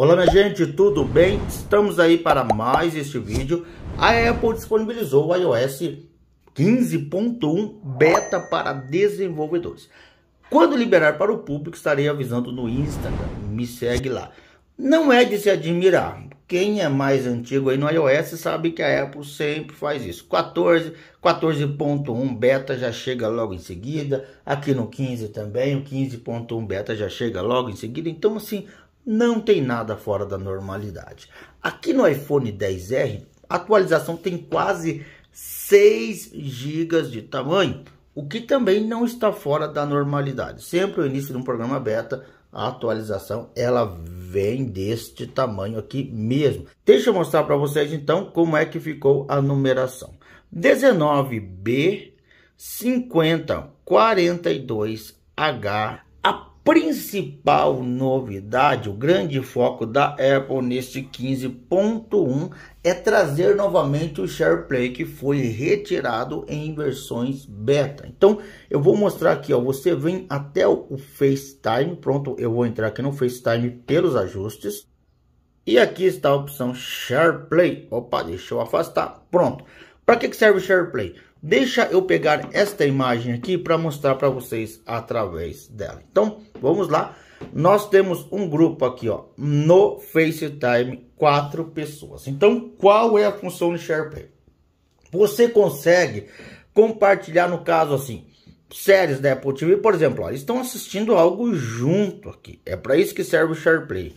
Olá minha gente, tudo bem? Estamos aí para mais este vídeo. A Apple disponibilizou o iOS 15.1 beta para desenvolvedores. Quando liberar para o público, estarei avisando no Instagram. Me segue lá. Não é de se admirar. Quem é mais antigo aí no iOS sabe que a Apple sempre faz isso. 14, 14.1 beta já chega logo em seguida. Aqui no 15 também, o 15.1 beta já chega logo em seguida. Então assim, não tem nada fora da normalidade. Aqui no iPhone 10R, a atualização tem quase 6 GB de tamanho, o que também não está fora da normalidade. Sempre o início de um programa beta, a atualização ela vem deste tamanho aqui mesmo. Deixa eu mostrar para vocês então como é que ficou a numeração. 19B 50 42H principal novidade, o grande foco da Apple neste 15.1 é trazer novamente o SharePlay que foi retirado em versões beta. Então, eu vou mostrar aqui, ó, você vem até o FaceTime, pronto, eu vou entrar aqui no FaceTime pelos ajustes. E aqui está a opção SharePlay. Opa, deixa eu afastar. Pronto. Para que serve o SharePlay? Deixa eu pegar esta imagem aqui para mostrar para vocês através dela. Então, Vamos lá. Nós temos um grupo aqui, ó, no FaceTime, quatro pessoas. Então, qual é a função do SharePlay? Você consegue compartilhar, no caso assim, séries da Apple TV, por exemplo, ó, estão assistindo algo junto aqui. É para isso que serve o SharePlay.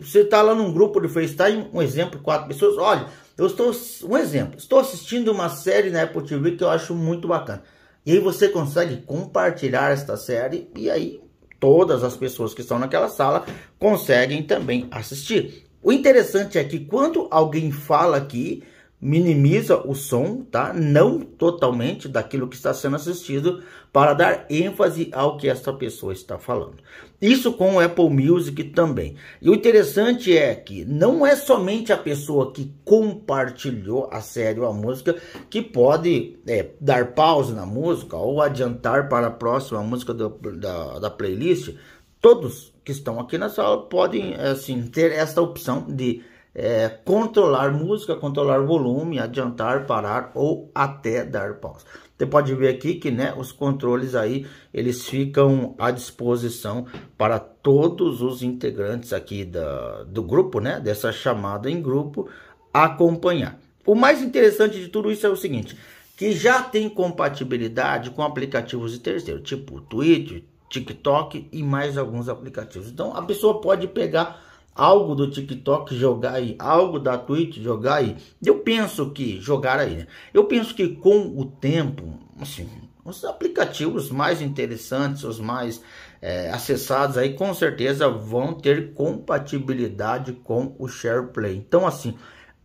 Você está lá num grupo de FaceTime, um exemplo, quatro pessoas. Olha, eu estou, um exemplo, estou assistindo uma série na Apple TV que eu acho muito bacana. E aí você consegue compartilhar esta série e aí todas as pessoas que estão naquela sala conseguem também assistir. O interessante é que quando alguém fala aqui, minimiza o som, tá? Não totalmente daquilo que está sendo assistido para dar ênfase ao que essa pessoa está falando. Isso com o Apple Music também. E o interessante é que não é somente a pessoa que compartilhou a série ou a música que pode é, dar pausa na música ou adiantar para a próxima música do, da, da playlist. Todos que estão aqui na sala podem assim ter essa opção de é, controlar música, controlar volume, adiantar, parar ou até dar pausa. Você pode ver aqui que né, os controles aí, eles ficam à disposição para todos os integrantes aqui da, do grupo, né, dessa chamada em grupo, acompanhar. O mais interessante de tudo isso é o seguinte, que já tem compatibilidade com aplicativos de terceiro, tipo Twitter, TikTok e mais alguns aplicativos. Então a pessoa pode pegar algo do TikTok jogar aí, algo da Twitch jogar aí. Eu penso que jogar aí, né? Eu penso que com o tempo, assim, os aplicativos mais interessantes, os mais é, acessados aí, com certeza vão ter compatibilidade com o SharePlay. Então, assim,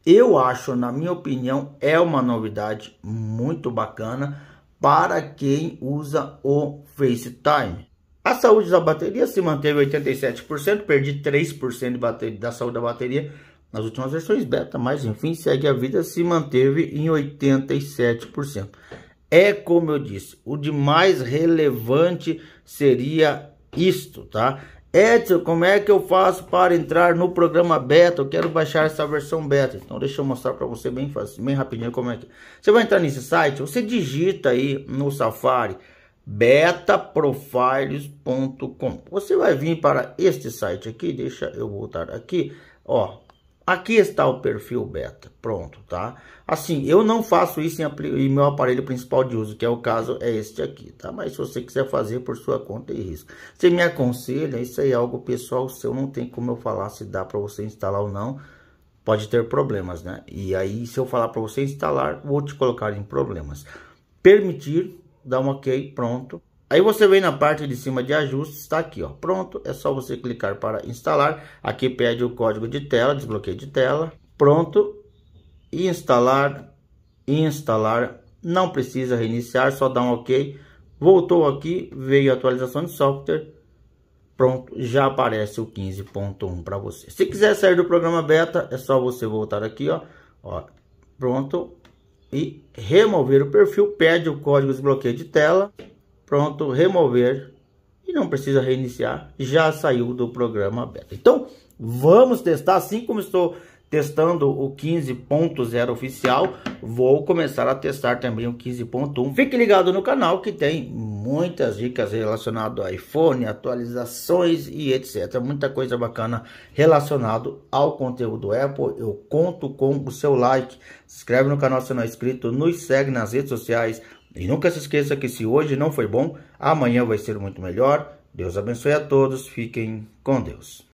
eu acho, na minha opinião, é uma novidade muito bacana para quem usa o FaceTime. A saúde da bateria se manteve 87%, perdi 3% de bateria, da saúde da bateria nas últimas versões beta, mas enfim, segue a vida, se manteve em 87%. É como eu disse, o de mais relevante seria isto, tá? Edson, como é que eu faço para entrar no programa beta? Eu quero baixar essa versão beta. Então deixa eu mostrar para você bem fácil, bem rapidinho como é que. É. Você vai entrar nesse site, você digita aí no Safari betaprofiles.com. Você vai vir para este site aqui, deixa eu voltar aqui, ó. Aqui está o perfil beta, pronto, tá? Assim, eu não faço isso em, em, meu aparelho principal de uso, que é o caso, é este aqui, tá? Mas se você quiser fazer por sua conta e é risco. Você me aconselha, isso aí é algo pessoal seu, não tem como eu falar se dá para você instalar ou não, pode ter problemas, né? E aí, se eu falar para você instalar, vou te colocar em problemas. Permitir dá um ok, pronto. Aí você vem na parte de cima de ajustes, está aqui, ó, pronto. É só você clicar para instalar. Aqui pede o código de tela, desbloqueio de tela, pronto. Instalar, instalar, não precisa reiniciar, só dá um ok. Voltou aqui, veio a atualização de software, pronto, já aparece o 15.1 para você. Se quiser sair do programa beta, é só você voltar aqui, ó, ó pronto, e remover o perfil, pede o código de desbloqueio de tela, pronto, remover e não precisa reiniciar, já saiu do programa aberto Então, vamos testar, assim como estou testando o 15.0 oficial, vou começar a testar também o 15.1. Fique ligado no canal que tem muitas dicas relacionadas ao iPhone, atualizações e etc. Muita coisa bacana relacionado ao conteúdo Apple. Eu conto com o seu like. Se inscreve no canal se não é inscrito, nos segue nas redes sociais. E nunca se esqueça que se hoje não foi bom, amanhã vai ser muito melhor. Deus abençoe a todos. Fiquem com Deus.